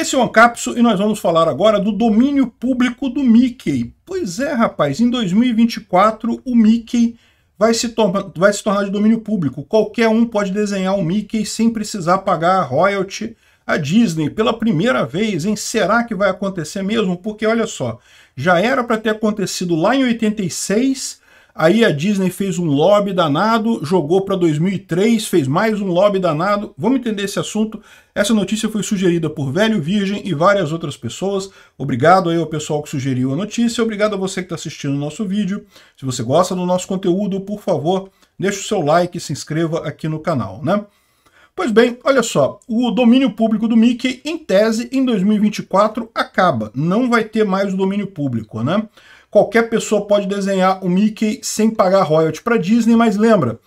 Esse é o Ancapsu e nós vamos falar agora do domínio público do Mickey. Pois é, rapaz, em 2024 o Mickey vai se, vai se tornar de domínio público. Qualquer um pode desenhar o Mickey sem precisar pagar a royalty à Disney pela primeira vez, hein? Será que vai acontecer mesmo? Porque olha só, já era para ter acontecido lá em 86, Aí a Disney fez um lobby danado, jogou para 2003, fez mais um lobby danado. Vamos entender esse assunto. Essa notícia foi sugerida por Velho Virgem e várias outras pessoas. Obrigado aí ao pessoal que sugeriu a notícia. Obrigado a você que está assistindo o nosso vídeo. Se você gosta do nosso conteúdo, por favor, deixe o seu like e se inscreva aqui no canal, né? Pois bem, olha só, o domínio público do Mickey, em tese, em 2024 acaba. Não vai ter mais o domínio público, né? Qualquer pessoa pode desenhar o Mickey sem pagar royalty para Disney, mas lembra,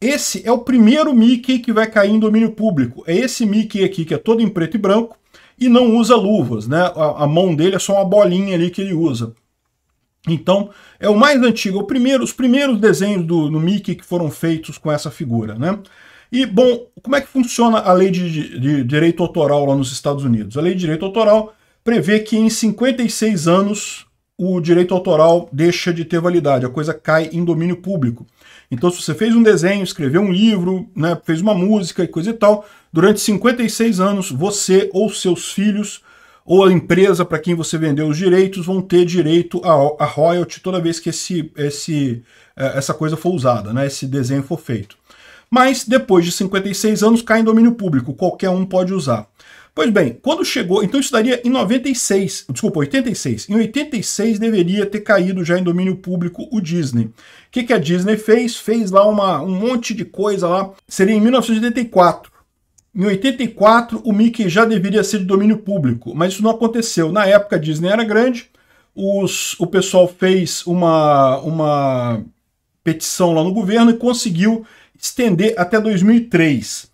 esse é o primeiro Mickey que vai cair em domínio público. É esse Mickey aqui que é todo em preto e branco e não usa luvas, né? A, a mão dele é só uma bolinha ali que ele usa. Então, é o mais antigo, é o primeiro, os primeiros desenhos do, do Mickey que foram feitos com essa figura, né? E, bom, como é que funciona a lei de, de, de direito autoral lá nos Estados Unidos? A lei de direito autoral prevê que em 56 anos o direito autoral deixa de ter validade, a coisa cai em domínio público. Então, se você fez um desenho, escreveu um livro, né, fez uma música e coisa e tal, durante 56 anos, você ou seus filhos ou a empresa para quem você vendeu os direitos vão ter direito a, a royalty toda vez que esse, esse, é, essa coisa for usada, né, esse desenho for feito. Mas depois de 56 anos cai em domínio público, qualquer um pode usar. Pois bem, quando chegou, então isso daria em 96, desculpa, 86. Em 86 deveria ter caído já em domínio público o Disney. O que, que a Disney fez? Fez lá uma, um monte de coisa lá. Seria em 1984. Em 84, o Mickey já deveria ser de domínio público, mas isso não aconteceu. Na época, a Disney era grande, os, o pessoal fez uma, uma petição lá no governo e conseguiu estender até 2003.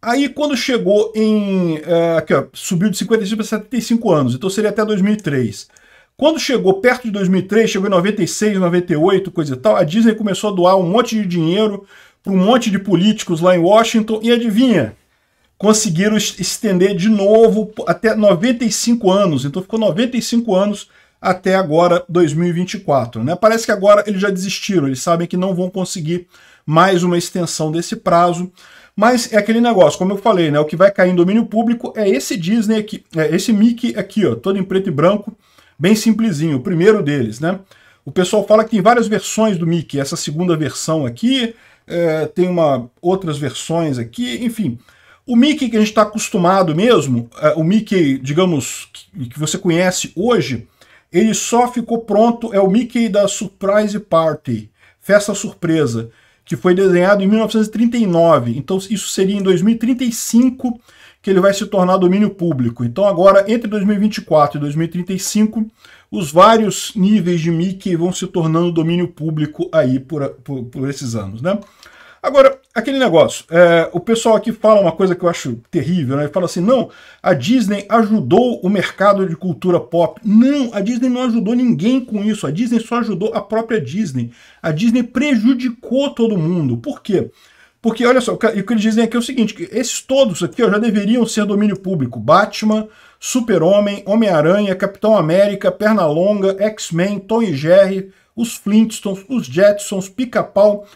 Aí quando chegou em. É, aqui, ó, subiu de 55 para 75 anos, então seria até 2003. Quando chegou perto de 2003, chegou em 96, 98, coisa e tal, a Disney começou a doar um monte de dinheiro para um monte de políticos lá em Washington, e adivinha? Conseguiram estender de novo até 95 anos, então ficou 95 anos até agora 2024. Né? Parece que agora eles já desistiram, eles sabem que não vão conseguir mais uma extensão desse prazo. Mas é aquele negócio, como eu falei, né? O que vai cair em domínio público é esse Disney aqui, é esse Mickey aqui, ó, todo em preto e branco, bem simplesinho, o primeiro deles, né? O pessoal fala que tem várias versões do Mickey, essa segunda versão aqui, é, tem uma, outras versões aqui, enfim. O Mickey que a gente está acostumado mesmo, é, o Mickey, digamos, que, que você conhece hoje, ele só ficou pronto, é o Mickey da Surprise Party, festa surpresa, que foi desenhado em 1939. Então isso seria em 2035 que ele vai se tornar domínio público. Então agora entre 2024 e 2035, os vários níveis de Mickey vão se tornando domínio público aí por, por, por esses anos, né? Agora, aquele negócio. É, o pessoal aqui fala uma coisa que eu acho terrível, né? Fala assim: não, a Disney ajudou o mercado de cultura pop. Não, a Disney não ajudou ninguém com isso. A Disney só ajudou a própria Disney. A Disney prejudicou todo mundo. Por quê? Porque, olha só, o que eles dizem aqui é o seguinte: que esses todos aqui ó, já deveriam ser domínio público. Batman, Super-Homem, Homem-Aranha, Capitão América, Pernalonga, X-Men, Tom e Jerry, os Flintstones, os Jetsons, Pica-Pau.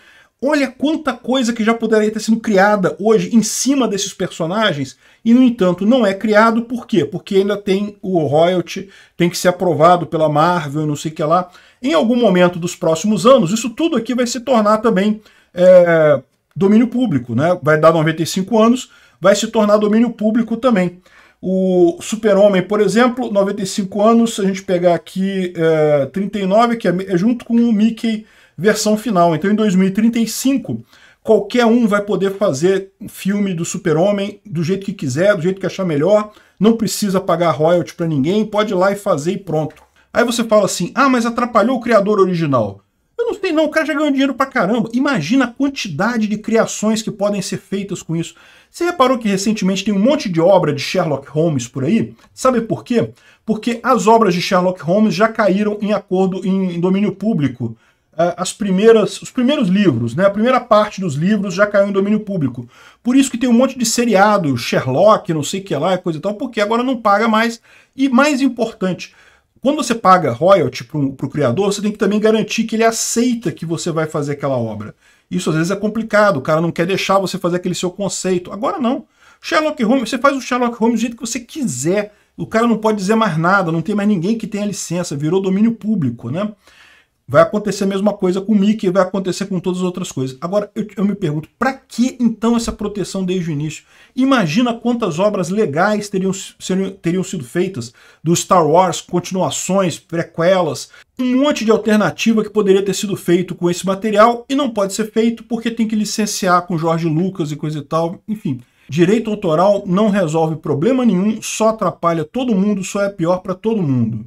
Olha quanta coisa que já poderia ter sido criada hoje em cima desses personagens e, no entanto, não é criado. Por quê? Porque ainda tem o royalty, tem que ser aprovado pela Marvel, não sei o que lá. Em algum momento dos próximos anos, isso tudo aqui vai se tornar também é, domínio público, né? Vai dar 95 anos, vai se tornar domínio público também. O Super-Homem, por exemplo, 95 anos, se a gente pegar aqui é, 39, que é, é junto com o Mickey versão final. Então, em 2035, qualquer um vai poder fazer um filme do Super-Homem do jeito que quiser, do jeito que achar melhor, não precisa pagar royalties para ninguém, pode ir lá e fazer e pronto. Aí você fala assim: "Ah, mas atrapalhou o criador original". Eu não sei não, o cara já ganhou dinheiro pra caramba. Imagina a quantidade de criações que podem ser feitas com isso. Você reparou que recentemente tem um monte de obra de Sherlock Holmes por aí? Sabe por quê? Porque as obras de Sherlock Holmes já caíram em acordo em domínio público. É, as primeiras, os primeiros livros, né? A primeira parte dos livros já caiu em domínio público. Por isso que tem um monte de seriado, Sherlock, não sei o que lá, coisa e tal, porque agora não paga mais. E mais importante, quando você paga royalty para o criador, você tem que também garantir que ele aceita que você vai fazer aquela obra. Isso às vezes é complicado, o cara não quer deixar você fazer aquele seu conceito. Agora não. Sherlock Holmes, você faz o Sherlock Holmes do jeito que você quiser. O cara não pode dizer mais nada, não tem mais ninguém que tenha licença, virou domínio público, né? Vai acontecer a mesma coisa com o Mickey, vai acontecer com todas as outras coisas. Agora, eu, eu me pergunto, para que então essa proteção desde o início? Imagina quantas obras legais teriam, seriam, teriam sido feitas do Star Wars, continuações, prequelas, um monte de alternativa que poderia ter sido feito com esse material e não pode ser feito porque tem que licenciar com Jorge Lucas e coisa e tal, enfim. Direito autoral não resolve problema nenhum, só atrapalha todo mundo, só é pior para todo mundo.